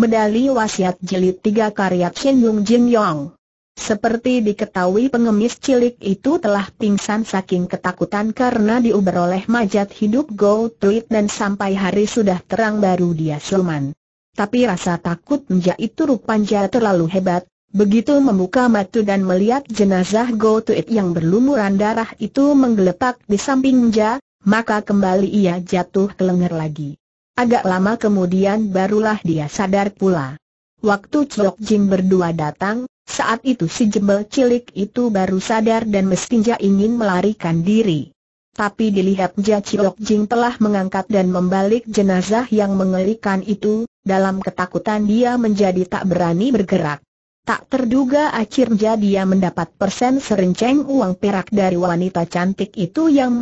Medali Wasiat Jilid 3 Karya Chen Yung Jin Yong Seperti diketahui pengemis cilik itu telah pingsan saking ketakutan karena diuber oleh majat hidup Go Tweet dan sampai hari sudah terang baru dia suman. Tapi rasa takut itu rupanya terlalu hebat, begitu membuka matu dan melihat jenazah Go Tweet yang berlumuran darah itu menggeletak di samping Mja, maka kembali ia jatuh ke lenger lagi. Agak lama kemudian barulah dia sadar pula. Waktu Chok Jim berdua datang, saat itu si jembel cilik itu baru sadar dan mestinya ingin melarikan diri. Tapi dilihatnya Chok Jim telah mengangkat dan membalik jenazah yang mengerikan itu, dalam ketakutan dia menjadi tak berani bergerak. Tak terduga akhirnya dia mendapat persen serenceng uang perak dari wanita cantik itu yang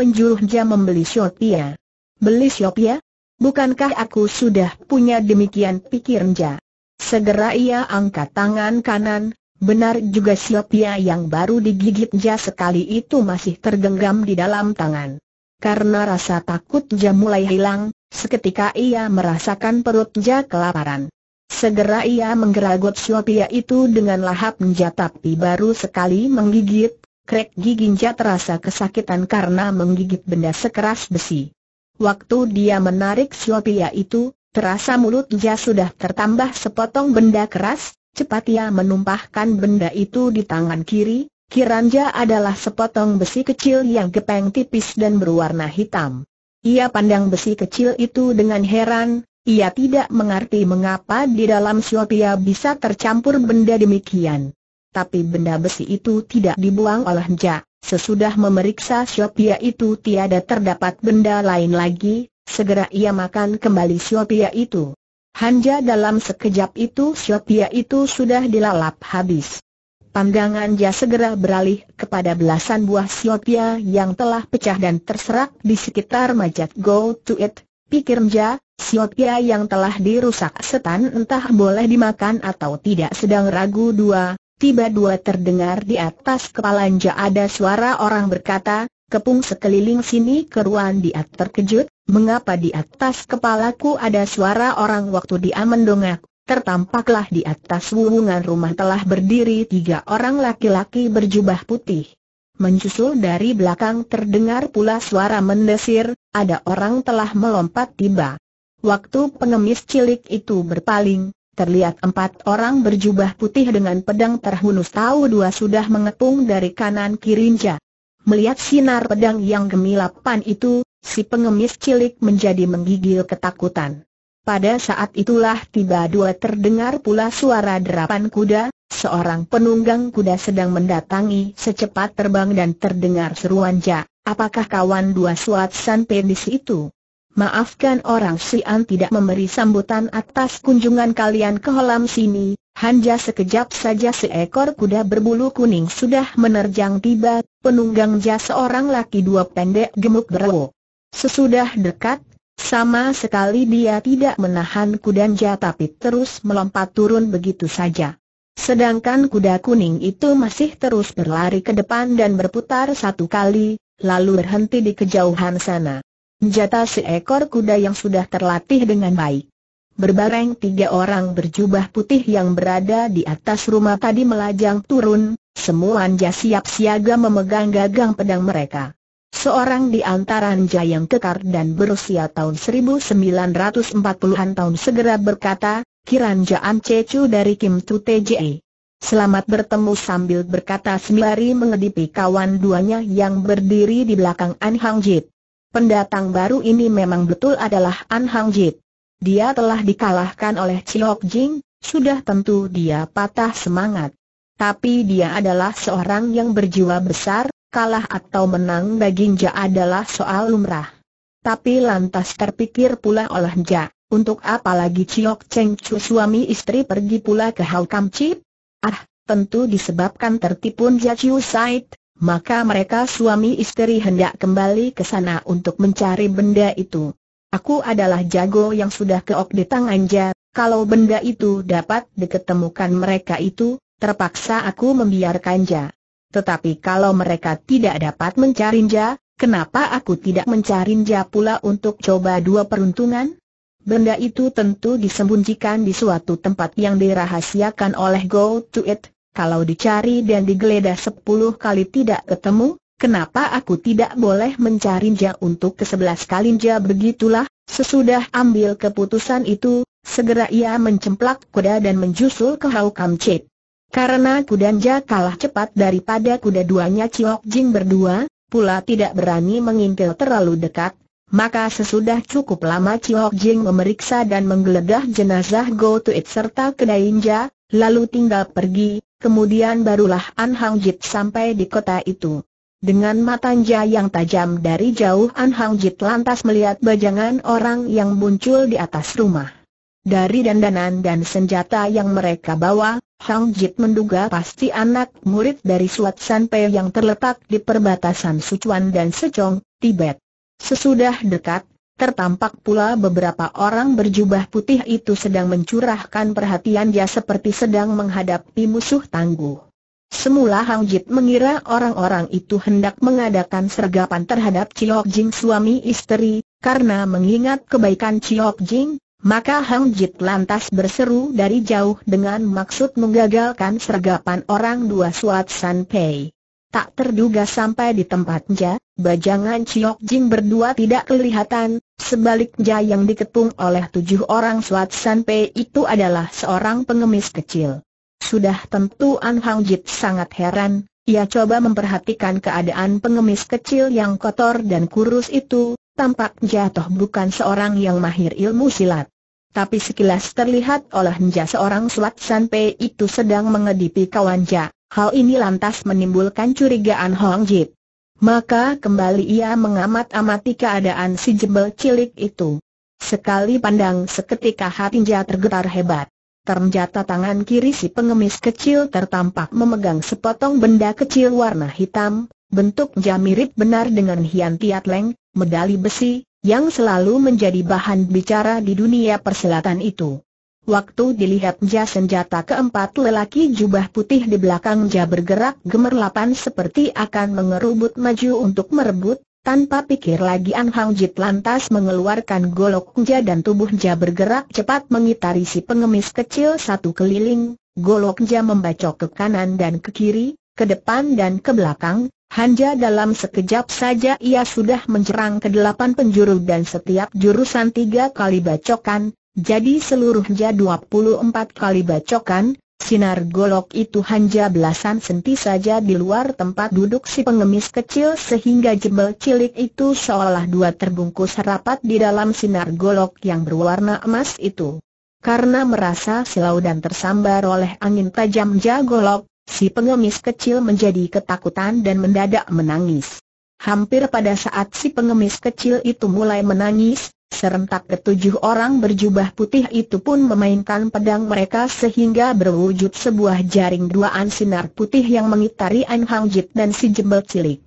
dia membeli Shopee. Beli Shopee? Bukankah aku sudah punya demikian pikir Nja? Segera ia angkat tangan kanan, benar juga Siopia yang baru digigit Nja sekali itu masih tergenggam di dalam tangan. Karena rasa takut Nja mulai hilang, seketika ia merasakan perut Nja kelaparan. Segera ia menggeragot Siopia itu dengan lahap Nja tapi baru sekali menggigit, krek gigi Nja terasa kesakitan karena menggigit benda sekeras besi. Waktu dia menarik Siopia itu, terasa mulutnya sudah tertambah sepotong benda keras, cepat ia menumpahkan benda itu di tangan kiri, kiranja adalah sepotong besi kecil yang gepeng tipis dan berwarna hitam. Ia pandang besi kecil itu dengan heran, ia tidak mengerti mengapa di dalam Siopia bisa tercampur benda demikian. Tapi benda besi itu tidak dibuang oleh Jack. Sesudah memeriksa Siopia itu tiada terdapat benda lain lagi, segera ia makan kembali Siopia itu. Hanya dalam sekejap itu Siopia itu sudah dilalap habis. Pandangannya segera beralih kepada belasan buah Siopia yang telah pecah dan terserak di sekitar majat Go to It, Pikir pikirnya, Siopia yang telah dirusak setan entah boleh dimakan atau tidak sedang ragu dua, tiba dua terdengar di atas kepalanja ada suara orang berkata, Kepung sekeliling sini keruan Dia terkejut, mengapa di atas kepalaku ada suara orang waktu dia mendongak, tertampaklah di atas wungan rumah telah berdiri tiga orang laki-laki berjubah putih. Mencusul dari belakang terdengar pula suara mendesir, ada orang telah melompat tiba. Waktu pengemis cilik itu berpaling, terlihat empat orang berjubah putih dengan pedang terhunus tahu dua sudah mengepung dari kanan kirinja. Melihat sinar pedang yang gemilapan itu, si pengemis cilik menjadi menggigil ketakutan. Pada saat itulah tiba dua terdengar pula suara derapan kuda, seorang penunggang kuda sedang mendatangi secepat terbang dan terdengar seruan ja, apakah kawan dua suat sanpedis itu? maafkan orang Sian tidak memberi sambutan atas kunjungan kalian ke Holam sini, hanya sekejap saja seekor kuda berbulu kuning sudah menerjang tiba, penunggang jas seorang laki dua pendek gemuk berwo. Sesudah dekat, sama sekali dia tidak menahan kuda kudanya tapi terus melompat turun begitu saja. Sedangkan kuda kuning itu masih terus berlari ke depan dan berputar satu kali, lalu berhenti di kejauhan sana. Senjata seekor kuda yang sudah terlatih dengan baik. Berbareng tiga orang berjubah putih yang berada di atas rumah tadi melajang turun, semua anja siap siaga memegang gagang pedang mereka. Seorang di antara anja yang kekar dan berusia tahun 1940-an tahun segera berkata, Kiranja Ancecu dari Kim Tu TJE. Selamat bertemu sambil berkata sembari mengedipi kawan duanya yang berdiri di belakang An Hang Jit. Pendatang baru ini memang betul adalah An Hang Jit. Dia telah dikalahkan oleh Chiok Jing, sudah tentu dia patah semangat. Tapi dia adalah seorang yang berjiwa besar, kalah atau menang baginja adalah soal lumrah. Tapi lantas terpikir pula oleh Ja, untuk apa lagi Chiok Cheng Chu suami istri pergi pula ke Hau Kam Chip? Ah, tentu disebabkan tertipu Ja Chiu Said, maka mereka suami istri hendak kembali ke sana untuk mencari benda itu. Aku adalah jago yang sudah keok di jat, kalau benda itu dapat diketemukan mereka itu, terpaksa aku membiarkan ja. Tetapi kalau mereka tidak dapat mencari ja, kenapa aku tidak mencari ja pula untuk coba dua peruntungan? Benda itu tentu disembunyikan di suatu tempat yang dirahasiakan oleh Go To It, kalau dicari dan digeledah sepuluh kali tidak ketemu, kenapa aku tidak boleh mencari mencarinya untuk ke sebelas kalinya begitulah, sesudah ambil keputusan itu, segera ia mencemplak kuda dan menjusul ke Hau Kam Chit. Karena kudanja kalah cepat daripada kuda duanya Ciok Jing berdua, pula tidak berani mengintil terlalu dekat, maka sesudah cukup lama Ciok Jing memeriksa dan menggeledah jenazah Go To It serta kedai lalu tinggal pergi, Kemudian barulah An Hang Jit sampai di kota itu. Dengan mata jah yang tajam dari jauh An Hang Jit lantas melihat bajangan orang yang muncul di atas rumah. Dari dandanan dan senjata yang mereka bawa, Hang Jit menduga pasti anak murid dari Suat Sanpei yang terletak di perbatasan Sichuan dan Sichong, Tibet. Sesudah dekat, Tertampak pula beberapa orang berjubah putih itu sedang mencurahkan perhatian dia seperti sedang menghadapi musuh tangguh. Semula Hang Jit mengira orang-orang itu hendak mengadakan sergapan terhadap Chiok Jing suami istri, karena mengingat kebaikan Chiok Jing, maka Hang Jit lantas berseru dari jauh dengan maksud menggagalkan sergapan orang dua Suat San Pei. Tak terduga sampai di tempatnya, bajangan Chiok Jing berdua tidak kelihatan, Sebaliknya yang diketung oleh tujuh orang Swat San itu adalah seorang pengemis kecil. Sudah tentu An Hang Jit sangat heran, ia coba memperhatikan keadaan pengemis kecil yang kotor dan kurus itu, tampak jatuh bukan seorang yang mahir ilmu silat. Tapi sekilas terlihat oleh Nja seorang Swat San itu sedang mengedipi kawan Ja. Hal ini lantas menimbulkan curigaan Hong Jit. Maka kembali ia mengamat-amati keadaan si jebel cilik itu. Sekali pandang seketika hatinya tergetar hebat. Ternyata tangan kiri si pengemis kecil tertampak memegang sepotong benda kecil warna hitam, bentuknya mirip benar dengan hian leng, medali besi, yang selalu menjadi bahan bicara di dunia perselatan itu. Waktu dilihat dilihatnya senjata keempat lelaki jubah putih di belakang jah bergerak gemerlapan seperti akan mengerubut maju untuk merebut, tanpa pikir lagi An Hang Jit lantas mengeluarkan golok jah dan tubuh jah bergerak cepat mengitari si pengemis kecil satu keliling, golok jah membacok ke kanan dan ke kiri, ke depan dan ke belakang, Hanya dalam sekejap saja ia sudah mencerang ke delapan penjuru dan setiap jurusan tiga kali bacokan, jadi seluruhnya 24 kali bacokan, sinar golok itu hanya belasan senti saja di luar tempat duduk si pengemis kecil sehingga jebel cilik itu seolah dua terbungkus rapat di dalam sinar golok yang berwarna emas itu. Karena merasa silau dan tersambar oleh angin tajam jagolok, si pengemis kecil menjadi ketakutan dan mendadak menangis. Hampir pada saat si pengemis kecil itu mulai menangis, Serentak ketujuh orang berjubah putih itu pun memainkan pedang mereka sehingga berwujud sebuah jaring duaan sinar putih yang mengitari An Hang Jit dan si jembel cilik.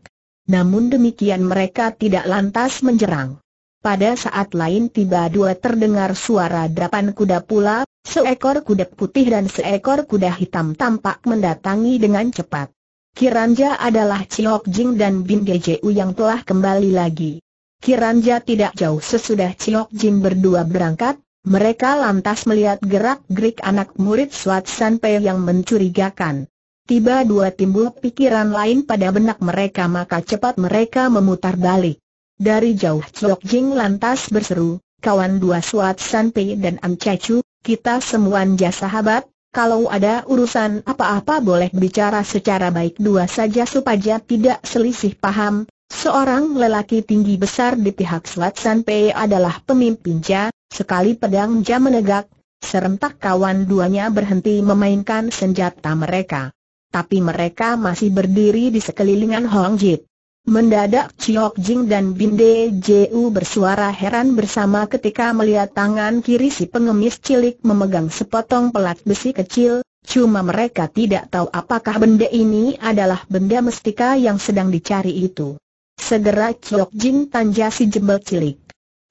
Namun demikian mereka tidak lantas menjerang. Pada saat lain tiba dua terdengar suara derapan kuda pula, seekor kuda putih dan seekor kuda hitam tampak mendatangi dengan cepat. Kiranja adalah Chiok Jing dan Bin Deju yang telah kembali lagi. Kiranja tidak jauh sesudah Ciok Jim berdua berangkat, mereka lantas melihat gerak-gerik anak murid Swat Sanpei yang mencurigakan. Tiba dua timbul pikiran lain pada benak mereka maka cepat mereka memutar balik. Dari jauh Ciok Jim lantas berseru, kawan dua Swat Sanpei dan Am Chu, kita semua jasa sahabat, kalau ada urusan apa-apa boleh bicara secara baik dua saja supaya tidak selisih paham, Seorang lelaki tinggi besar di pihak Selat Pei adalah pemimpin Ja, sekali pedang Ja menegak, serentak kawan duanya berhenti memainkan senjata mereka. Tapi mereka masih berdiri di sekelilingan Hong Jit. Mendadak Chiok Jing dan Binde Ju bersuara heran bersama ketika melihat tangan kiri si pengemis cilik memegang sepotong pelat besi kecil, cuma mereka tidak tahu apakah benda ini adalah benda mestika yang sedang dicari itu. Segera Ciok Jin tanja si jembel cilik.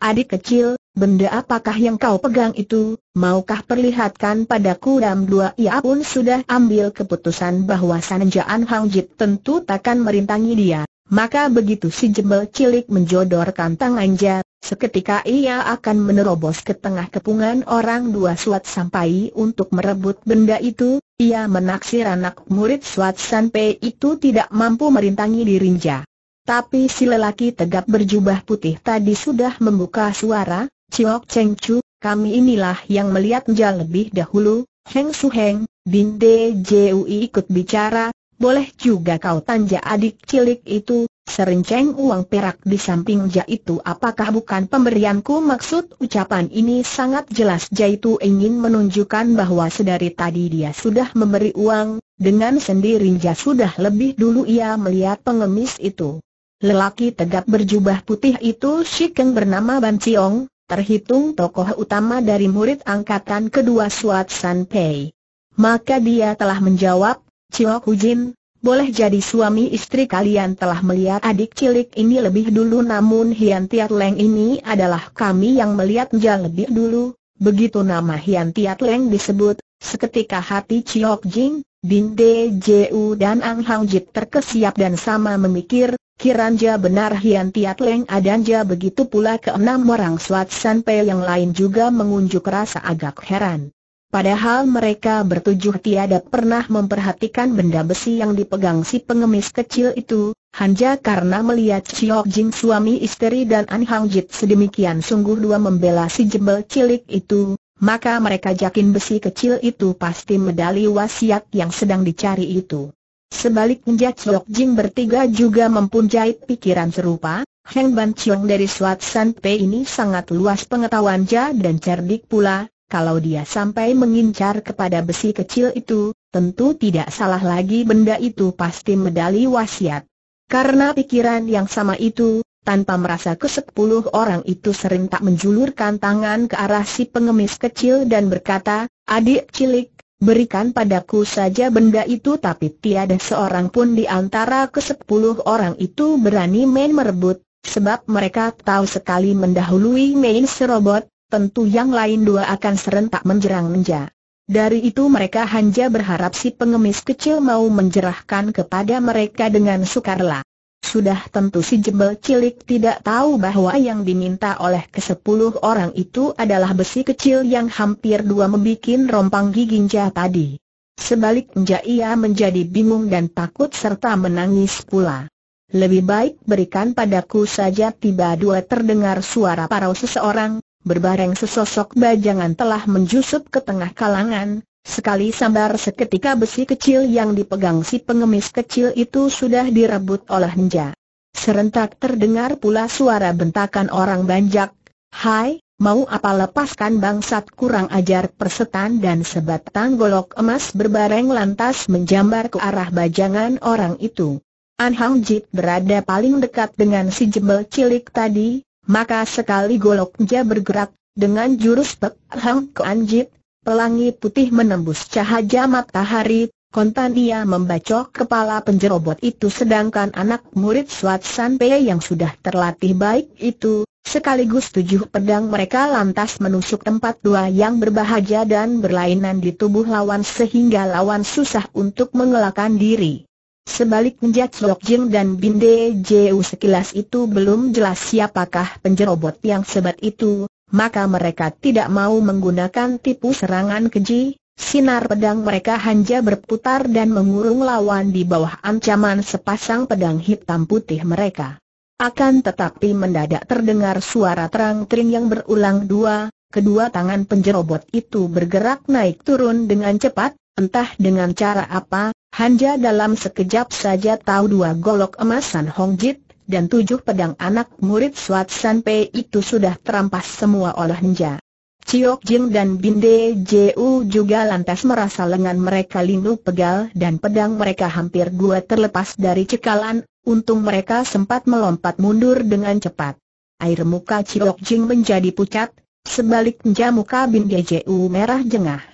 Adik kecil, benda apakah yang kau pegang itu, maukah perlihatkan padaku dam dua ia pun sudah ambil keputusan bahwa Sanjaan Hang Jit tentu takkan merintangi dia. Maka begitu si jembel cilik menjodorkan tangannya, seketika ia akan menerobos ke tengah kepungan orang dua suat sampai untuk merebut benda itu, ia menaksir anak murid suat sampai itu tidak mampu merintangi dirinja. Tapi si lelaki tegap berjubah putih tadi sudah membuka suara, Ciok Cheng Chu, kami inilah yang melihat jauh lebih dahulu, Heng Su Heng, Bin De Jui ikut bicara, boleh juga kau tanja adik cilik itu, serenceng uang perak di samping Ja itu apakah bukan pemberianku maksud ucapan ini sangat jelas Ja itu ingin menunjukkan bahwa sedari tadi dia sudah memberi uang, dengan sendiri Ja sudah lebih dulu ia melihat pengemis itu. Lelaki tegap berjubah putih itu Shikeng bernama Ban Chiong, terhitung tokoh utama dari murid angkatan kedua Suat San Pei. Maka dia telah menjawab, Chiok Jin, boleh jadi suami istri kalian telah melihat adik cilik ini lebih dulu namun Hian Tiat Leng ini adalah kami yang melihatnya lebih dulu. Begitu nama Hian Tiat Leng disebut, seketika hati Chiok Jing, Bin De dan Ang Hang Jit terkesiap dan sama memikir, Kiranja benar Hian Tiat Leng Adanja begitu pula keenam orang Swat Sanpei yang lain juga mengunjuk rasa agak heran. Padahal mereka bertujuh tiada pernah memperhatikan benda besi yang dipegang si pengemis kecil itu, hanya karena melihat Siok Jing suami istri dan An Hang Jit sedemikian sungguh dua membela si jebel cilik itu, maka mereka yakin besi kecil itu pasti medali wasiat yang sedang dicari itu. Sebaliknya Chok Jing bertiga juga mempunyai pikiran serupa, Heng Ban Chiong dari Swat San Pei ini sangat luas pengetahuannya dan cerdik pula, kalau dia sampai mengincar kepada besi kecil itu, tentu tidak salah lagi benda itu pasti medali wasiat. Karena pikiran yang sama itu, tanpa merasa kesepuluh orang itu sering tak menjulurkan tangan ke arah si pengemis kecil dan berkata, adik cilik, Berikan padaku saja benda itu tapi tiada seorang pun di antara kesepuluh orang itu berani main merebut, sebab mereka tahu sekali mendahului main serobot, tentu yang lain dua akan serentak menjerang menja. Dari itu mereka hanya berharap si pengemis kecil mau menjerahkan kepada mereka dengan sukarela. Sudah tentu si jebel cilik tidak tahu bahwa yang diminta oleh kesepuluh orang itu adalah besi kecil yang hampir dua membuat rompang giginja tadi. Sebaliknya ia menjadi bingung dan takut serta menangis pula. Lebih baik berikan padaku saja tiba dua terdengar suara parau seseorang, berbareng sesosok bajangan telah menjusup ke tengah kalangan, Sekali sambar seketika besi kecil yang dipegang si pengemis kecil itu sudah direbut oleh Nja. Serentak terdengar pula suara bentakan orang banjak, Hai, mau apa lepaskan bangsat kurang ajar persetan dan sebatang golok emas berbareng lantas menjambar ke arah bajangan orang itu. An Hang Jit berada paling dekat dengan si jembel cilik tadi, maka sekali golok goloknya bergerak, dengan jurus Pek Hang Kuan Jit, Pelangi putih menembus cahaya matahari, Kontan dia membacok kepala penjerobot itu sedangkan anak murid swat Sanpei yang sudah terlatih baik itu, sekaligus tujuh pedang mereka lantas menusuk tempat dua yang berbahagia dan berlainan di tubuh lawan sehingga lawan susah untuk mengelakkan diri. Sebaliknya Chok Jing dan Binde Jeu sekilas itu belum jelas siapakah penjerobot yang sebat itu, maka mereka tidak mau menggunakan tipu serangan keji, sinar pedang mereka hanya berputar dan mengurung lawan di bawah ancaman sepasang pedang hitam putih mereka. Akan tetapi mendadak terdengar suara terang-tering yang berulang dua, kedua tangan penjerobot itu bergerak naik turun dengan cepat, entah dengan cara apa, Hanja dalam sekejap saja tahu dua golok emasan San Hongjit dan tujuh pedang anak murid Suat San Pei itu sudah terampas semua oleh Nja. Ciok Jing dan Binde Ju juga lantas merasa lengan mereka linu pegal dan pedang mereka hampir dua terlepas dari cekalan, untung mereka sempat melompat mundur dengan cepat. Air muka Ciok Jing menjadi pucat, sebaliknya muka Binde Ju merah jengah.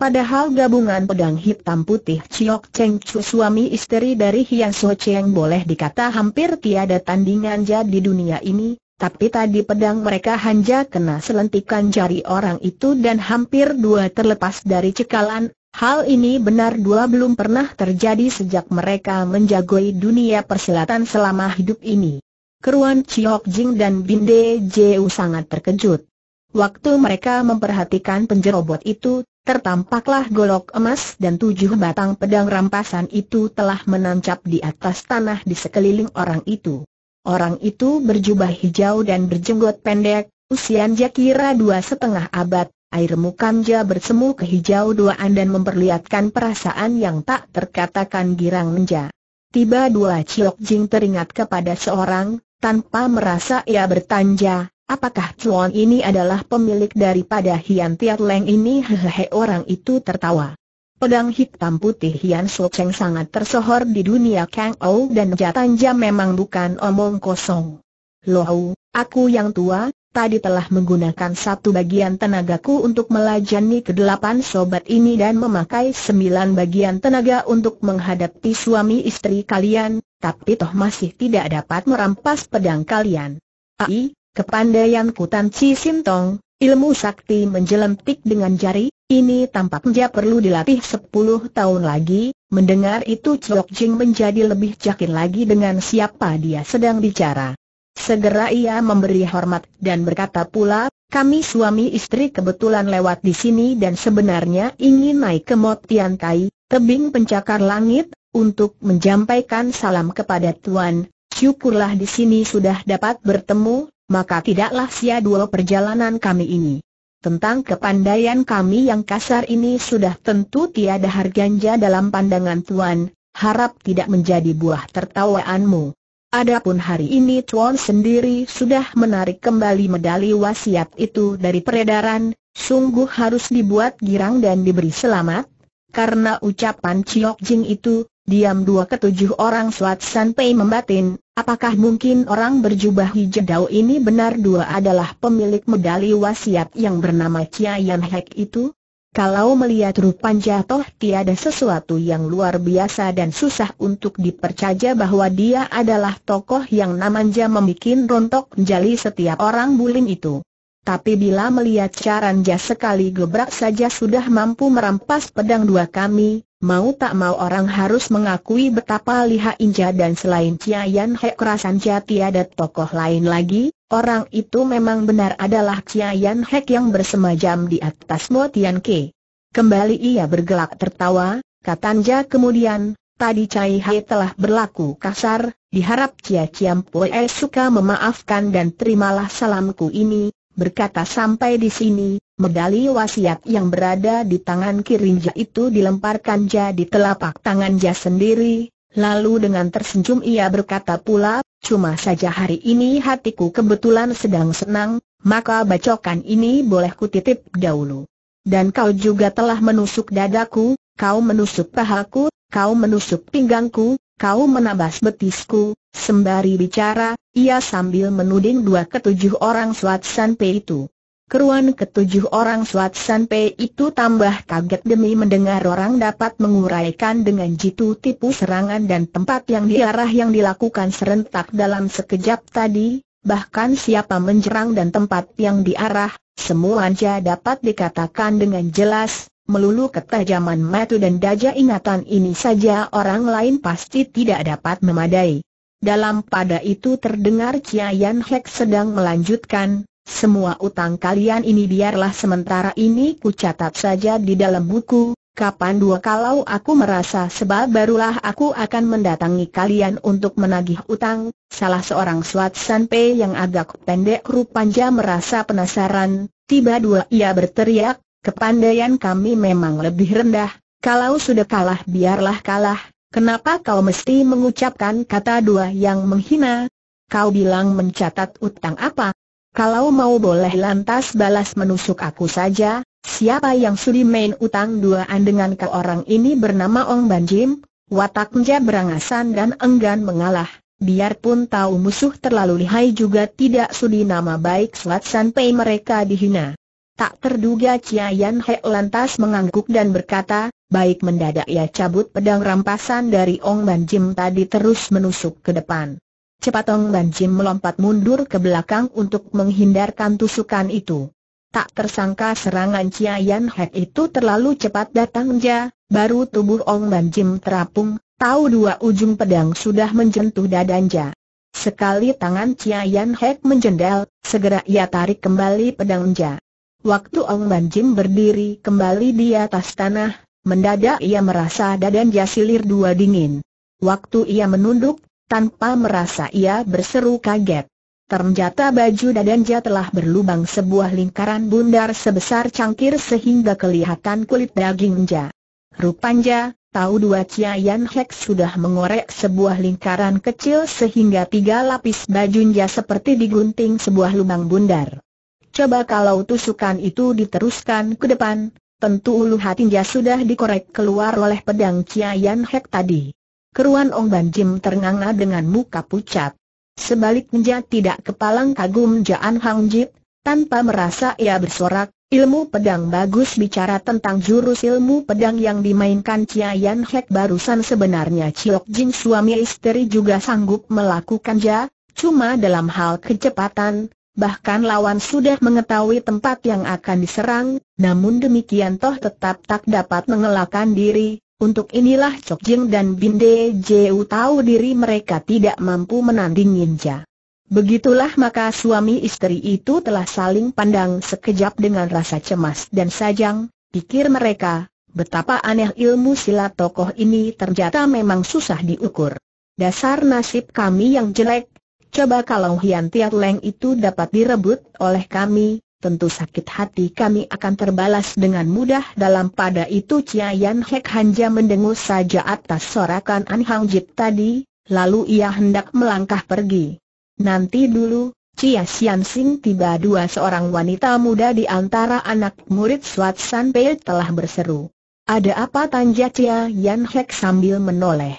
Padahal gabungan pedang hitam putih Chiok Cheng Chu suami istri dari Hian So Cheng boleh dikata hampir tiada tandingan jadi dunia ini, tapi tadi pedang mereka hanya kena selentikan jari orang itu dan hampir dua terlepas dari cekalan, hal ini benar dua belum pernah terjadi sejak mereka menjagoi dunia persilatan selama hidup ini. Keruan Chiok Jing dan Binde Jeu sangat terkejut. Waktu mereka memperhatikan penjerobot itu, Tertampaklah golok emas dan tujuh batang pedang rampasan itu telah menancap di atas tanah di sekeliling orang itu. Orang itu berjubah hijau dan berjenggot pendek, usianya kira dua setengah abad, air mukamnya bersemu kehijau duaan dan memperlihatkan perasaan yang tak terkatakan girang menja. Tiba dua Ciok Jing teringat kepada seorang, tanpa merasa ia bertanja, Apakah Cuan ini adalah pemilik daripada Hian Tiat Leng ini? Hehehe orang itu tertawa. Pedang hitam putih Hian Su Cheng sangat tersohor di dunia Kang Ou dan jatanja memang bukan omong kosong. Loh, aku yang tua, tadi telah menggunakan satu bagian tenagaku untuk melajani kedelapan sobat ini dan memakai sembilan bagian tenaga untuk menghadapi suami istri kalian, tapi toh masih tidak dapat merampas pedang kalian. Ai, Kepandaian Kutan Chi Sintong, ilmu sakti menjelentik dengan jari, ini tampaknya perlu dilatih 10 tahun lagi, mendengar itu Chok Jing menjadi lebih yakin lagi dengan siapa dia sedang bicara. Segera ia memberi hormat dan berkata pula, kami suami istri kebetulan lewat di sini dan sebenarnya ingin naik ke Motian Kai, tebing pencakar langit, untuk menjampaikan salam kepada Tuan, syukurlah di sini sudah dapat bertemu, maka tidaklah sia-dua perjalanan kami ini. Tentang kepandaian kami yang kasar ini sudah tentu tiada harganya dalam pandangan Tuan, harap tidak menjadi buah tertawaanmu. Adapun hari ini Tuan sendiri sudah menarik kembali medali wasiat itu dari peredaran, sungguh harus dibuat girang dan diberi selamat, karena ucapan Chiok Jing itu, diam dua ketujuh orang Suat San membatin, apakah mungkin orang berjubah hijau ini benar dua adalah pemilik medali wasiat yang bernama Chia Yan Hek itu? Kalau melihat rupan jatuh tiada sesuatu yang luar biasa dan susah untuk dipercaya bahwa dia adalah tokoh yang namanya membuat rontok jali setiap orang bulim itu. Tapi bila melihat jas sekali gebrak saja sudah mampu merampas pedang dua kami, mau tak mau orang harus mengakui betapa liha Inja dan selain Ciyan Yan Hek jati tiada tokoh lain lagi, orang itu memang benar adalah Ciyan Yan Hek yang bersemajam di atas Mo Tian Ke. Kembali ia bergelak tertawa, katanya kemudian, tadi Cai Hai telah berlaku kasar, diharap Cia Ciam Pue suka memaafkan dan terimalah salamku ini, berkata sampai di sini, medali wasiat yang berada di tangan Kirinja itu dilemparkan jadi telapak tangan jas sendiri, lalu dengan tersenyum ia berkata pula, cuma saja hari ini hatiku kebetulan sedang senang, maka bacokan ini boleh kutitip dahulu. Dan kau juga telah menusuk dadaku, kau menusuk pahaku, kau menusuk pinggangku, kau menabas betisku, Sembari bicara, ia sambil menuding dua ketujuh orang Swat Sanpei itu. Keruan ketujuh orang Swat Sanpei itu tambah kaget demi mendengar orang dapat menguraikan dengan jitu tipu serangan dan tempat yang diarah yang dilakukan serentak dalam sekejap tadi, bahkan siapa menjerang dan tempat yang diarah, semuanya dapat dikatakan dengan jelas, Melulu ketajaman mata dan daja ingatan ini saja orang lain pasti tidak dapat memadai. Dalam pada itu terdengar Yan Hek sedang melanjutkan, semua utang kalian ini biarlah sementara ini ku catat saja di dalam buku, kapan dua kalau aku merasa sebab barulah aku akan mendatangi kalian untuk menagih utang. Salah seorang Swat Sanpe yang agak pendek rupanya merasa penasaran, tiba dua ia berteriak, kepandaian kami memang lebih rendah, kalau sudah kalah biarlah kalah, Kenapa kau mesti mengucapkan kata dua yang menghina? Kau bilang mencatat utang apa? Kalau mau boleh lantas balas menusuk aku saja, siapa yang sudi main utang duaan dengan ke orang ini bernama Ong Ban Jim? Wataknya berangasan dan enggan mengalah. Biarpun tahu musuh terlalu lihai juga tidak sudi nama baik Swat Sanpei mereka dihina. Tak terduga Chia Yan lantas mengangguk dan berkata, baik mendadak ia cabut pedang rampasan dari Ong Ban Jim tadi terus menusuk ke depan. Cepat Ong Ban Jim melompat mundur ke belakang untuk menghindarkan tusukan itu. Tak tersangka serangan Chia Yan Hek itu terlalu cepat datangnya, baru tubuh Ong Ban Jim terapung, tahu dua ujung pedang sudah menjentuh dadanya. Sekali tangan Chia Yan Hek menjendal, segera ia tarik kembali pedangnya. Waktu Ong Ban Jim berdiri kembali di atas tanah, Mendadak ia merasa dadan dan jasilir dua dingin. Waktu ia menunduk, tanpa merasa ia berseru kaget. Ternyata baju dadanja telah berlubang sebuah lingkaran bundar sebesar cangkir sehingga kelihatan kulit daging Rupan Rupanya, tahu dua Yan Hek sudah mengorek sebuah lingkaran kecil sehingga tiga lapis bajunya seperti digunting sebuah lubang bundar. Coba kalau tusukan itu diteruskan ke depan, Tentu ulu hatinya sudah dikorek keluar oleh pedang Kiayan Hek tadi. Keruan Ong Ban Jim ternganga dengan muka pucat. Sebaliknya tidak kepalang kagum Jaan Hang Jit, tanpa merasa ia bersorak, ilmu pedang bagus bicara tentang jurus ilmu pedang yang dimainkan Kiayan Hek barusan sebenarnya Chiok Jin suami istri juga sanggup melakukan ja, cuma dalam hal kecepatan, bahkan lawan sudah mengetahui tempat yang akan diserang, namun demikian toh tetap tak dapat mengelakkan diri. Untuk inilah Chok Jing dan Bin De Jiu tahu diri mereka tidak mampu menanding ninja. Begitulah maka suami istri itu telah saling pandang sekejap dengan rasa cemas dan sajang, pikir mereka, betapa aneh ilmu silat tokoh ini ternyata memang susah diukur. Dasar nasib kami yang jelek, Coba kalau Hian Tiat Leng itu dapat direbut oleh kami, tentu sakit hati kami akan terbalas dengan mudah dalam pada itu Cia Yan Hek Hanja mendengus saja atas sorakan An Hang Jit tadi, lalu ia hendak melangkah pergi. Nanti dulu, Cia Sian Sing tiba dua seorang wanita muda di antara anak murid Swat San Pei telah berseru. Ada apa tanja Cia Yan Hek sambil menoleh.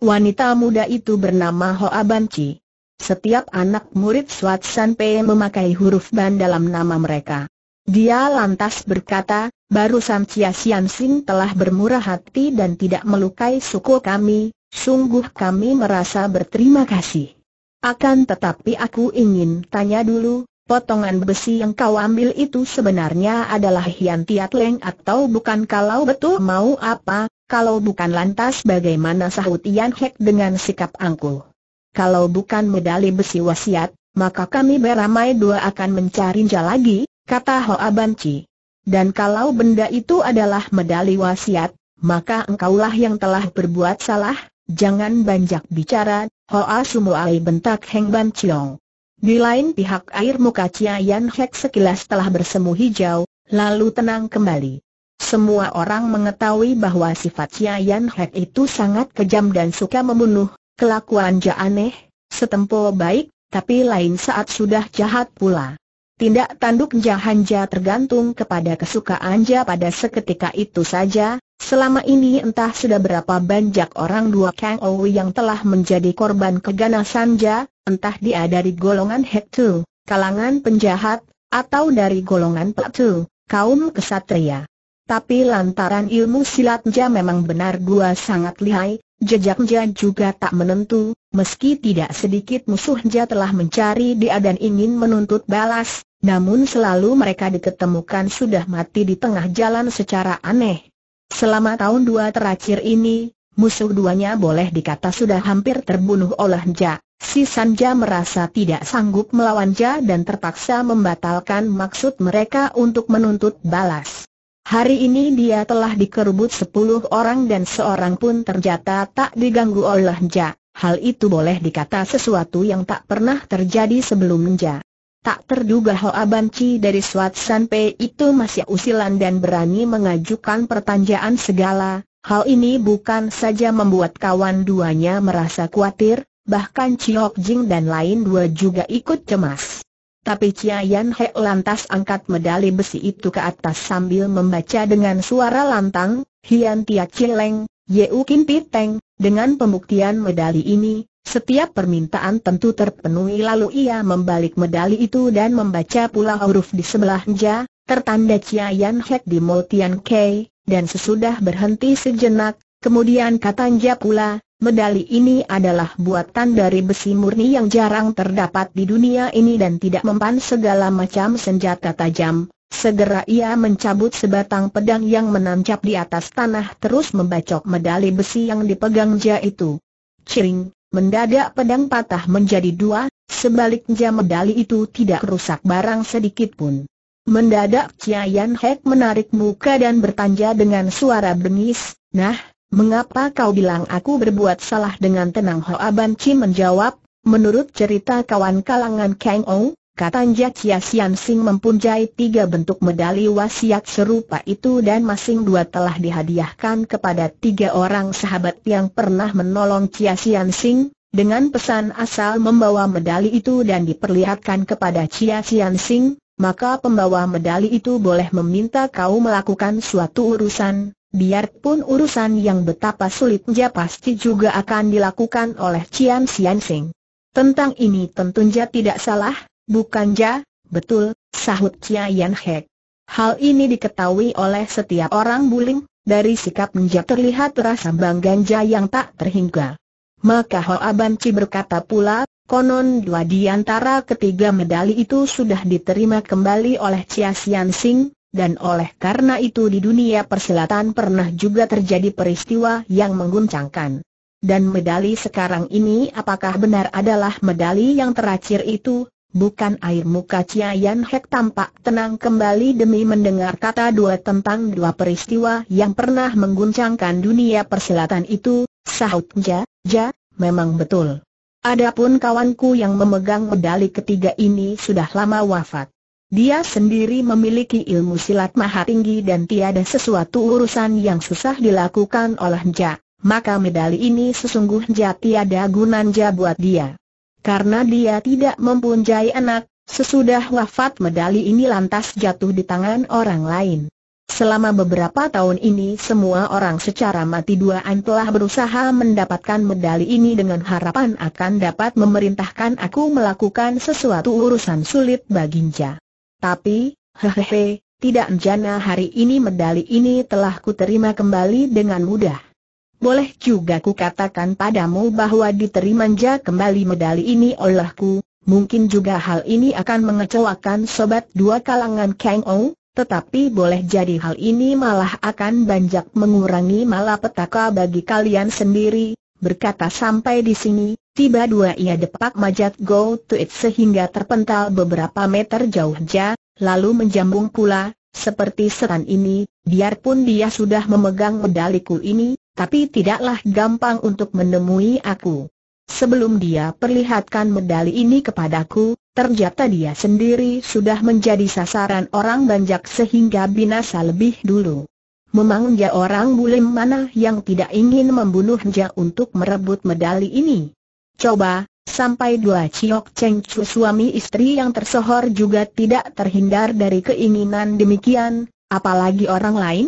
Wanita muda itu bernama Hoa Banci. Setiap anak murid Swat San memakai huruf ban dalam nama mereka. Dia lantas berkata, barusan Chia Sian Sing telah bermurah hati dan tidak melukai suku kami, sungguh kami merasa berterima kasih. Akan tetapi aku ingin tanya dulu, potongan besi yang kau ambil itu sebenarnya adalah Hian Tiat Leng atau bukan kalau betul mau apa, kalau bukan lantas bagaimana sahut Yan Hek dengan sikap angkuh kalau bukan medali besi wasiat, maka kami beramai dua akan jalan lagi, kata Hoa Banci. Dan kalau benda itu adalah medali wasiat, maka engkaulah yang telah berbuat salah, jangan banyak bicara, Hoa Sumuai bentak Heng Ban Di lain pihak air muka Chia Yan Hek sekilas telah bersemu hijau, lalu tenang kembali. Semua orang mengetahui bahwa sifat Chia Yan Hek itu sangat kejam dan suka membunuh, Kelakuan Ja aneh, setempoh baik, tapi lain saat sudah jahat pula. Tindak tanduk Jahanja tergantung kepada kesukaan Ja pada seketika itu saja, selama ini entah sudah berapa banyak orang dua Kang Owi yang telah menjadi korban keganasan Ja, entah dia dari golongan Hektu, kalangan penjahat, atau dari golongan Petu, kaum kesatria. Tapi lantaran ilmu silat Ja memang benar dua sangat lihai, Jejaknya juga tak menentu, meski tidak sedikit musuhnya telah mencari dia dan ingin menuntut balas, namun selalu mereka diketemukan sudah mati di tengah jalan secara aneh. Selama tahun dua terakhir ini, musuh duanya boleh dikata sudah hampir terbunuh oleh Nja. Si Sanja merasa tidak sanggup melawan Nja dan terpaksa membatalkan maksud mereka untuk menuntut balas. Hari ini dia telah dikerubut sepuluh orang dan seorang pun terjatuh tak diganggu oleh Ja. Hal itu boleh dikata sesuatu yang tak pernah terjadi sebelum Ja. Tak terduga Hoa Banci dari Swat Sanpe itu masih usilan dan berani mengajukan pertanyaan segala. Hal ini bukan saja membuat kawan duanya merasa khawatir, bahkan Chiok Jing dan lain dua juga ikut cemas. Tapi Chia Yan He lantas angkat medali besi itu ke atas sambil membaca dengan suara lantang, Hian Tia Cileng, Yeu Kin Piteng, dengan pembuktian medali ini, setiap permintaan tentu terpenuhi lalu ia membalik medali itu dan membaca pula huruf di sebelahnya, tertanda Chia Yan He di Tian Kei, dan sesudah berhenti sejenak, kemudian katanya pula, Medali ini adalah buatan dari besi murni yang jarang terdapat di dunia ini dan tidak mempan segala macam senjata tajam. Segera ia mencabut sebatang pedang yang menancap di atas tanah terus membacok medali besi yang dipegang Jia itu. Ciring, mendadak pedang patah menjadi dua, sebaliknya medali itu tidak rusak barang sedikit pun. Mendadak Ciayan Hek menarik muka dan bertanya dengan suara bengis, Nah, Mengapa kau bilang aku berbuat salah dengan tenang Hoa Ban Chi menjawab, menurut cerita kawan kalangan Kang Ong, katanya Chia Sian Sing mempunyai tiga bentuk medali wasiat serupa itu dan masing dua telah dihadiahkan kepada tiga orang sahabat yang pernah menolong Chia Sian Sing, dengan pesan asal membawa medali itu dan diperlihatkan kepada Chia Sian Sing, maka pembawa medali itu boleh meminta kau melakukan suatu urusan, Biarpun urusan yang betapa sulitnya pasti juga akan dilakukan oleh Cian Sian Sing. Tentang ini tentunya tidak salah, bukan ja, betul, sahut Cia Yan Hek. Hal ini diketahui oleh setiap orang buling, dari sikap Nja terlihat rasa bangganja yang tak terhingga. Maka Hoa Banci berkata pula, konon dua di antara ketiga medali itu sudah diterima kembali oleh Cia Sian Sing, dan oleh karena itu di dunia perselatan pernah juga terjadi peristiwa yang mengguncangkan. Dan medali sekarang ini apakah benar adalah medali yang terakhir itu, Bukan air muka Yan Hek tampak tenang kembali demi mendengar kata dua tentang dua peristiwa yang pernah mengguncangkan dunia perselatan itu, sahut Ja, Ja, memang betul. Adapun kawanku yang memegang medali ketiga ini sudah lama wafat. Dia sendiri memiliki ilmu silat maha tinggi dan tiada sesuatu urusan yang susah dilakukan oleh Nja, maka medali ini sesungguhnya tiada gunanya buat dia. Karena dia tidak mempunyai anak, sesudah wafat medali ini lantas jatuh di tangan orang lain. Selama beberapa tahun ini semua orang secara mati duaan telah berusaha mendapatkan medali ini dengan harapan akan dapat memerintahkan aku melakukan sesuatu urusan sulit bagi Nja. Tapi, hehehe, tidak jana hari ini medali ini telah terima kembali dengan mudah. Boleh juga ku katakan padamu bahwa diterimanya kembali medali ini olehku, mungkin juga hal ini akan mengecewakan sobat dua kalangan Kang Ou, tetapi boleh jadi hal ini malah akan banyak mengurangi malapetaka bagi kalian sendiri, berkata sampai di sini, Tiba dua ia depak majat go to it sehingga terpental beberapa meter jauh ja, lalu menjambung pula, seperti setan ini, biarpun dia sudah memegang medaliku ini, tapi tidaklah gampang untuk menemui aku. Sebelum dia perlihatkan medali ini kepadaku, ternyata dia sendiri sudah menjadi sasaran orang banjak sehingga binasa lebih dulu. Memang dia orang bulim mana yang tidak ingin membunuh dia untuk merebut medali ini? Coba, sampai dua Ciok Cheng Chu suami istri yang tersohor juga tidak terhindar dari keinginan demikian, apalagi orang lain?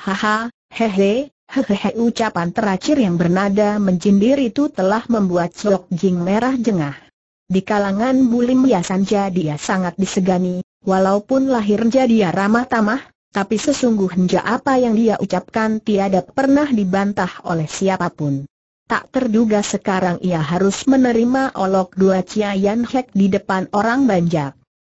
Haha, hehe, hehehe ucapan terakhir yang bernada mencindir itu telah membuat Ciok Jing merah jengah. Di kalangan Bulim Yasanja dia sangat disegani, walaupun lahirnya dia ramah tamah, tapi sesungguhnya apa yang dia ucapkan tiada pernah dibantah oleh siapapun. Tak terduga sekarang ia harus menerima olok dua Cia Yan Hek di depan orang banyak.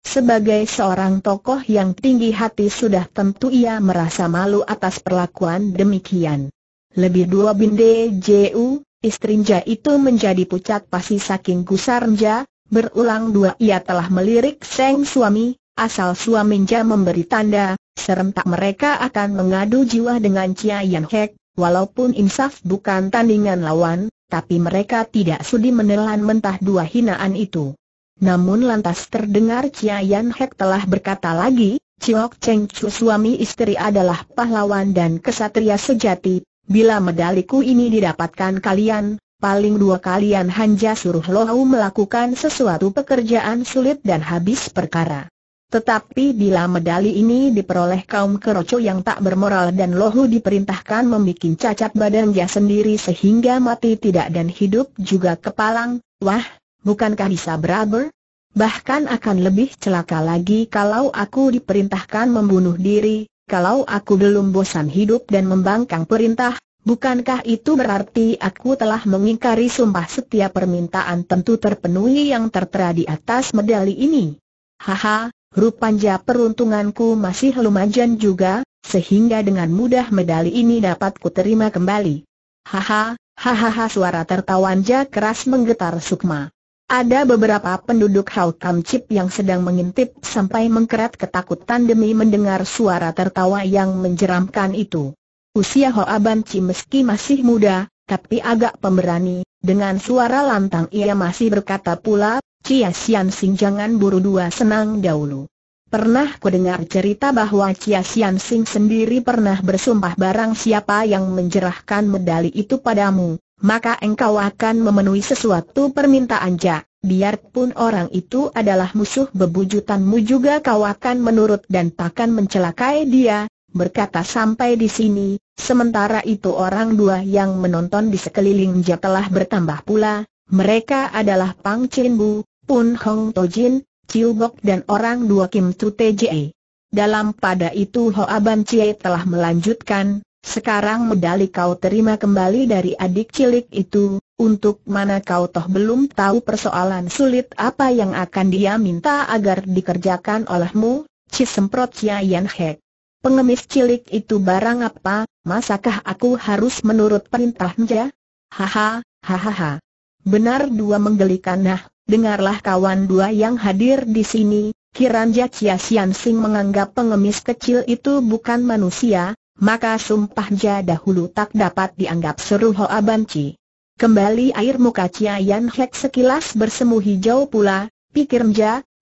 Sebagai seorang tokoh yang tinggi hati sudah tentu ia merasa malu atas perlakuan demikian. Lebih dua binde Ju, istrinja itu menjadi pucat pasti saking gusarnya, berulang dua ia telah melirik seng suami, asal suaminya memberi tanda, serentak mereka akan mengadu jiwa dengan Cia Yan Hek, Walaupun insaf bukan tandingan lawan, tapi mereka tidak sudi menelan mentah dua hinaan itu. Namun lantas terdengar Chia Yan Hek telah berkata lagi, Chiok Cheng Chu suami istri adalah pahlawan dan kesatria sejati, bila medaliku ini didapatkan kalian, paling dua kalian hanya suruh Lohau melakukan sesuatu pekerjaan sulit dan habis perkara. Tetapi bila medali ini diperoleh kaum keroco yang tak bermoral dan lohu diperintahkan membuat cacat badan dia sendiri sehingga mati tidak dan hidup juga kepalang, wah, bukankah bisa beraber? Bahkan akan lebih celaka lagi kalau aku diperintahkan membunuh diri, kalau aku belum bosan hidup dan membangkang perintah, bukankah itu berarti aku telah mengingkari sumpah setiap permintaan tentu terpenuhi yang tertera di atas medali ini? Haha, Rupanya peruntunganku masih lumajan juga, sehingga dengan mudah medali ini dapat kuterima kembali. Haha, hahaha suara tertawanja keras menggetar Sukma. Ada beberapa penduduk Haukam Chip yang sedang mengintip sampai mengkerat ketakutan demi mendengar suara tertawa yang menjeramkan itu. Usia Hoaban Aban Chi meski masih muda, tapi agak pemberani, dengan suara lantang ia masih berkata pula, Cia Sian Sing jangan buru dua senang dahulu. Pernah ku dengar cerita bahwa Cia Sian Sing sendiri pernah bersumpah barang siapa yang menjerahkan medali itu padamu, maka engkau akan memenuhi sesuatu permintaan Jak. Biarpun orang itu adalah musuh bebujutanmu juga kau akan menurut dan takkan mencelakai dia, berkata sampai di sini, sementara itu orang dua yang menonton di sekeliling dia telah bertambah pula, mereka adalah Pang Chin Bu, pun Hong Tojin, Chiu dan orang dua Kim Tu TJE. Dalam pada itu Hoa Ban Chie telah melanjutkan, sekarang medali kau terima kembali dari adik cilik itu, untuk mana kau toh belum tahu persoalan sulit apa yang akan dia minta agar dikerjakan olehmu, Cisemprot Cia Yan Hek. Pengemis cilik itu barang apa, masakah aku harus menurut perintahnya? Haha, hahaha. Benar dua menggelikan nah, dengarlah kawan dua yang hadir di sini, kiranja Chia Sian Sing menganggap pengemis kecil itu bukan manusia, maka sumpah dahulu tak dapat dianggap seru Hoa Banci. Kembali air muka Chia Yan Hek sekilas bersemu hijau pula, pikir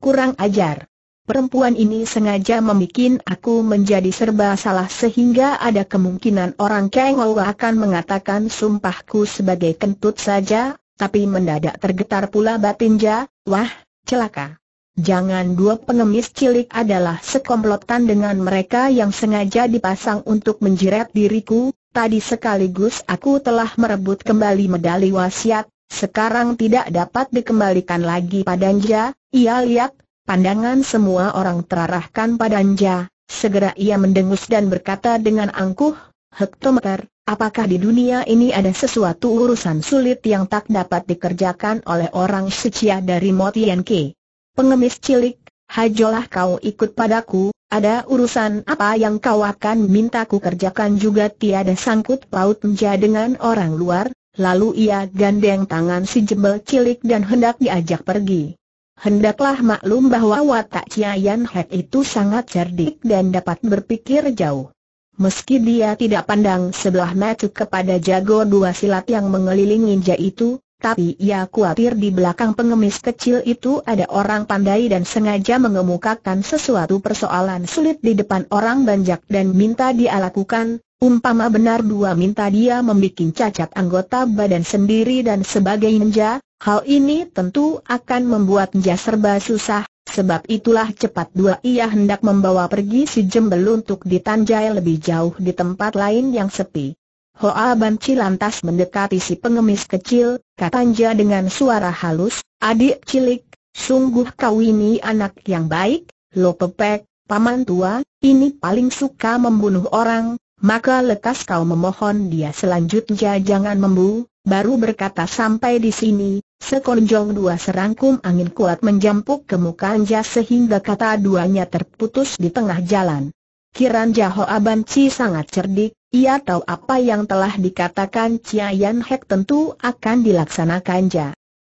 kurang ajar. Perempuan ini sengaja membuat aku menjadi serba salah sehingga ada kemungkinan orang Kengow akan mengatakan sumpahku sebagai kentut saja, tapi mendadak tergetar pula batinja, wah, celaka. Jangan dua pengemis cilik adalah sekomplotan dengan mereka yang sengaja dipasang untuk menjerat diriku, tadi sekaligus aku telah merebut kembali medali wasiat, sekarang tidak dapat dikembalikan lagi padanja, ia lihat, pandangan semua orang terarahkan padanja, segera ia mendengus dan berkata dengan angkuh, hektometer, apakah di dunia ini ada sesuatu urusan sulit yang tak dapat dikerjakan oleh orang secia dari Motienke? Pengemis cilik, hajolah kau ikut padaku, ada urusan apa yang kau akan minta ku kerjakan juga tiada sangkut pautnya dengan orang luar, lalu ia gandeng tangan si jebel cilik dan hendak diajak pergi. Hendaklah maklum bahwa watak Cian Hek itu sangat cerdik dan dapat berpikir jauh. Meski dia tidak pandang sebelah mata kepada jago dua silat yang mengelilingi ninja itu, tapi ia khawatir di belakang pengemis kecil itu ada orang pandai dan sengaja mengemukakan sesuatu persoalan sulit di depan orang banyak dan minta dia lakukan, umpama benar dua minta dia membuat cacat anggota badan sendiri dan sebagai ninja, hal ini tentu akan membuat ninja serba susah, Sebab itulah cepat dua ia hendak membawa pergi si jembel untuk ditanjai lebih jauh di tempat lain yang sepi. Hoa Banci lantas mendekati si pengemis kecil, katanya dengan suara halus, adik cilik, sungguh kau ini anak yang baik, lo pepek, paman tua, ini paling suka membunuh orang, maka lekas kau memohon dia selanjutnya jangan membu, baru berkata sampai di sini, Sekonjong dua serangkum angin kuat menjampuk ke muka Anja sehingga kata duanya terputus di tengah jalan. Kiran Jaho Abanci sangat cerdik, ia tahu apa yang telah dikatakan Chia Yan Hek tentu akan dilaksanakan Ja.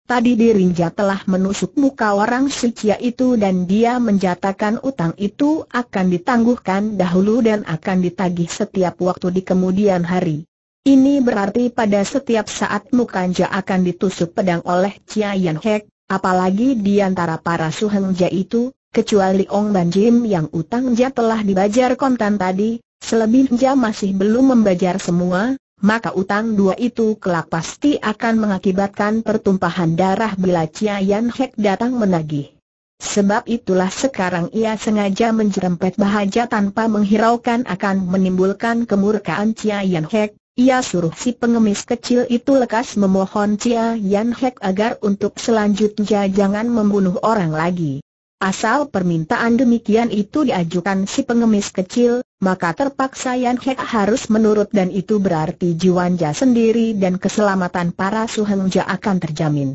Tadi Dirinja telah menusuk muka orang si Chia itu dan dia menjatakan utang itu akan ditangguhkan dahulu dan akan ditagih setiap waktu di kemudian hari. Ini berarti pada setiap saat Mukanja akan ditusuk pedang oleh Chia Yan Hek, apalagi di antara para suhengja itu, kecuali Ong Ban Jim yang utang telah dibajar kontan tadi, selebihnya masih belum membajar semua, maka utang dua itu kelak pasti akan mengakibatkan pertumpahan darah bila Chia Yan Hek datang menagih. Sebab itulah sekarang ia sengaja menjerempet bahaja tanpa menghiraukan akan menimbulkan kemurkaan Chia Yan Hek, ia suruh si pengemis kecil itu lekas memohon Cia Yan Hek agar untuk selanjutnya jangan membunuh orang lagi. Asal permintaan demikian itu diajukan si pengemis kecil, maka terpaksa Yan Hek harus menurut dan itu berarti jiwanya sendiri dan keselamatan para suhengja akan terjamin.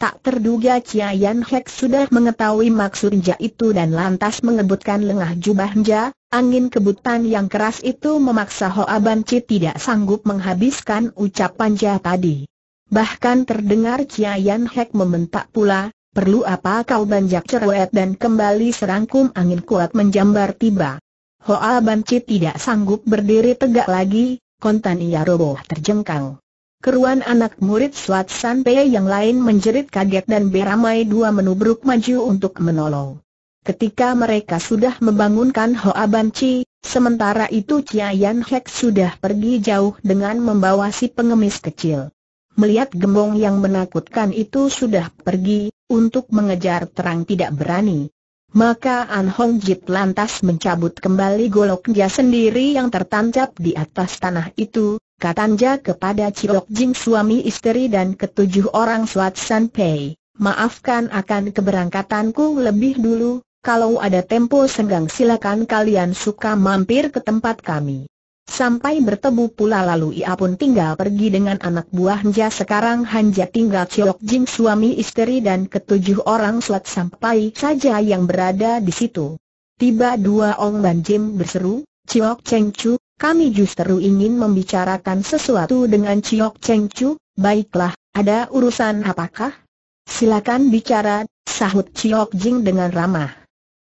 Tak terduga Chia Yan Hek sudah mengetahui maksud maksudnya itu dan lantas mengebutkan lengah jubah jubahnya, angin kebutan yang keras itu memaksa Hoa Chi tidak sanggup menghabiskan ucapannya tadi. Bahkan terdengar Chia Yan Hek membentak pula, perlu apa kau banjak cerewet dan kembali serangkum angin kuat menjambar tiba. Hoa Chi tidak sanggup berdiri tegak lagi, kontan ia roboh terjengkang. Keruan anak murid Suat Sanpei yang lain menjerit kaget dan beramai dua menubruk maju untuk menolong. Ketika mereka sudah membangunkan Hoa Banci, sementara itu Chia Yan Hek sudah pergi jauh dengan membawa si pengemis kecil. Melihat gembong yang menakutkan itu sudah pergi, untuk mengejar terang tidak berani. Maka An Hong Jit lantas mencabut kembali goloknya sendiri yang tertancap di atas tanah itu, katanja kepada Chiok Jing suami istri dan ketujuh orang Swat San Pei, maafkan akan keberangkatanku lebih dulu, kalau ada tempo senggang silakan kalian suka mampir ke tempat kami. Sampai bertemu pula lalu ia pun tinggal pergi dengan anak buah Hanja sekarang Hanja tinggal Chiok Jing suami istri dan ketujuh orang San sampai saja yang berada di situ. Tiba dua Ong Ban Jim berseru, Chiok Cheng Chu, kami justru ingin membicarakan sesuatu dengan Ciok Cheng Chu, baiklah, ada urusan apakah? Silakan bicara, sahut Ciok Jing dengan ramah.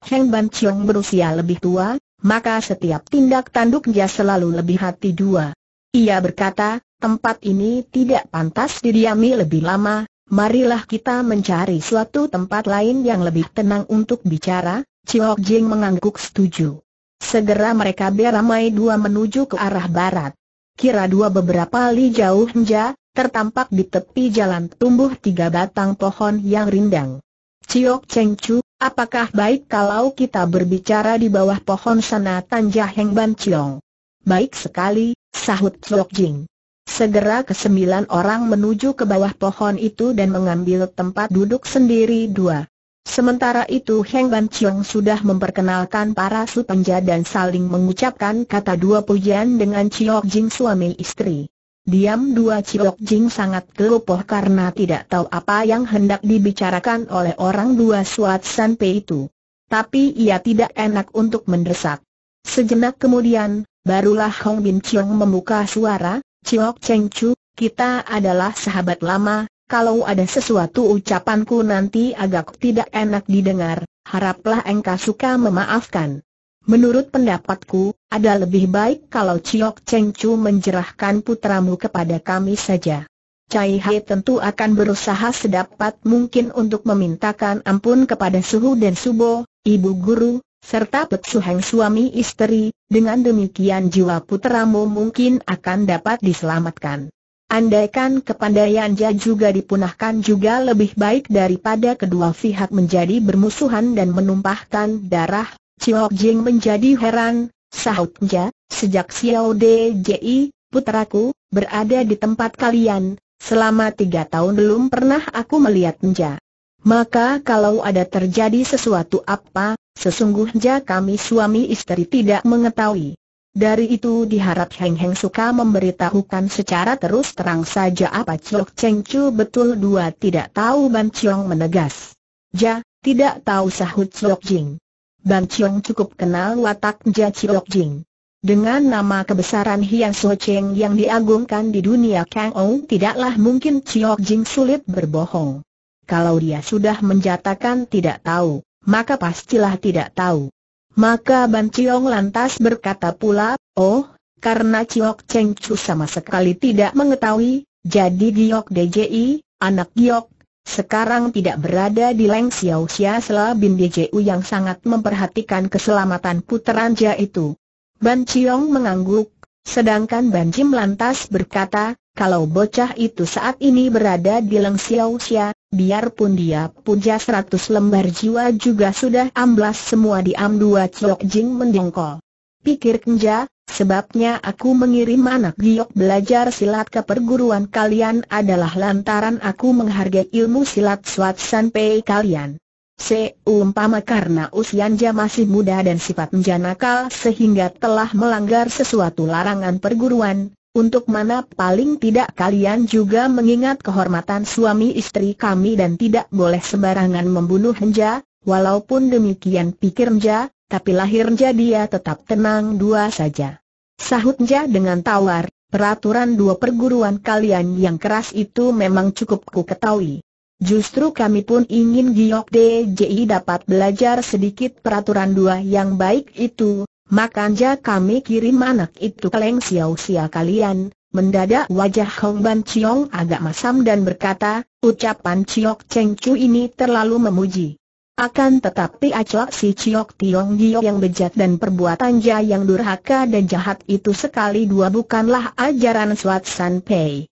Heng Ban Chiong berusia lebih tua, maka setiap tindak tanduknya selalu lebih hati dua. Ia berkata, tempat ini tidak pantas didiami lebih lama, marilah kita mencari suatu tempat lain yang lebih tenang untuk bicara, Chiok Jing mengangguk setuju. Segera mereka beramai dua menuju ke arah barat. Kira dua beberapa li jauh hingga, tertampak di tepi jalan tumbuh tiga batang pohon yang rindang. Ciok Cheng Chu, apakah baik kalau kita berbicara di bawah pohon sana Tanja Heng Ban Chiong? Baik sekali, sahut Ciok Jing. Segera kesembilan orang menuju ke bawah pohon itu dan mengambil tempat duduk sendiri dua. Sementara itu Heng Ban Chiong sudah memperkenalkan para supenja dan saling mengucapkan kata dua pujian dengan Chiok Jing suami istri. Diam dua Chiok Jing sangat kelopoh karena tidak tahu apa yang hendak dibicarakan oleh orang dua Suat San Pei itu. Tapi ia tidak enak untuk mendesak. Sejenak kemudian, barulah Hong Bin Chiong membuka suara, Chiok Cheng Chu, kita adalah sahabat lama, kalau ada sesuatu ucapanku nanti agak tidak enak didengar, haraplah engkau suka memaafkan. Menurut pendapatku, ada lebih baik kalau Ciok Cheng Chu menjerahkan putramu kepada kami saja. Cai Hai tentu akan berusaha sedapat mungkin untuk memintakan ampun kepada Suhu dan Subo, ibu guru, serta Pek Heng suami istri, dengan demikian jiwa putramu mungkin akan dapat diselamatkan. Andaikan kepandaian Jia juga dipunahkan juga lebih baik daripada kedua pihak menjadi bermusuhan dan menumpahkan darah, Chiok Jing menjadi heran, sahut Jia, sejak Xiao Ji, putraku, berada di tempat kalian, selama tiga tahun belum pernah aku melihat Jia. Maka kalau ada terjadi sesuatu apa, sesungguhnya kami suami istri tidak mengetahui. Dari itu diharap Heng Heng suka memberitahukan secara terus terang saja apa Chok Cheng Chu betul dua tidak tahu Ban Chiong menegas. Ja, tidak tahu sahut Chok Jing. Ban Chiong cukup kenal watak Ja Chok Jing. Dengan nama kebesaran Hian So Cheng yang diagungkan di dunia Kang Ou tidaklah mungkin Chok Jing sulit berbohong. Kalau dia sudah menjatakan tidak tahu, maka pastilah tidak tahu. Maka Ban Chiong lantas berkata pula, oh, karena Chiok Cheng Chu sama sekali tidak mengetahui, jadi Giok DJI, anak Giok, sekarang tidak berada di Leng Xiao Xia Bin DJU yang sangat memperhatikan keselamatan puteran Jia itu. Ban Chiong mengangguk, sedangkan Ban Jim lantas berkata, kalau bocah itu saat ini berada di Leng Xiao Xia, biarpun dia puja seratus lembar jiwa juga sudah amblas semua diam dua cok Jing mendengkol. Pikir Kenja, sebabnya aku mengirim anak giok belajar silat ke perguruan kalian adalah lantaran aku menghargai ilmu silat Swat sanpei kalian. Seumpama karena usianya masih muda dan sifat menjanakal sehingga telah melanggar sesuatu larangan perguruan, untuk mana paling tidak kalian juga mengingat kehormatan suami istri kami dan tidak boleh sembarangan membunuh Nja, walaupun demikian pikir Nja, tapi lahir Nja dia tetap tenang dua saja. Sahut Nja dengan tawar, peraturan dua perguruan kalian yang keras itu memang cukup ku ketahui. Justru kami pun ingin Giok DJI dapat belajar sedikit peraturan dua yang baik itu, Makanya kami kirim anak itu ke Leng Xiao Xia kalian, mendadak wajah Hong Ban Chiong agak masam dan berkata, ucapan Chiok Cheng Chu ini terlalu memuji. Akan tetapi acuak si Ciok Tiong Gio yang bejat dan perbuatan perbuatannya yang durhaka dan jahat itu sekali dua bukanlah ajaran Suat San Pei.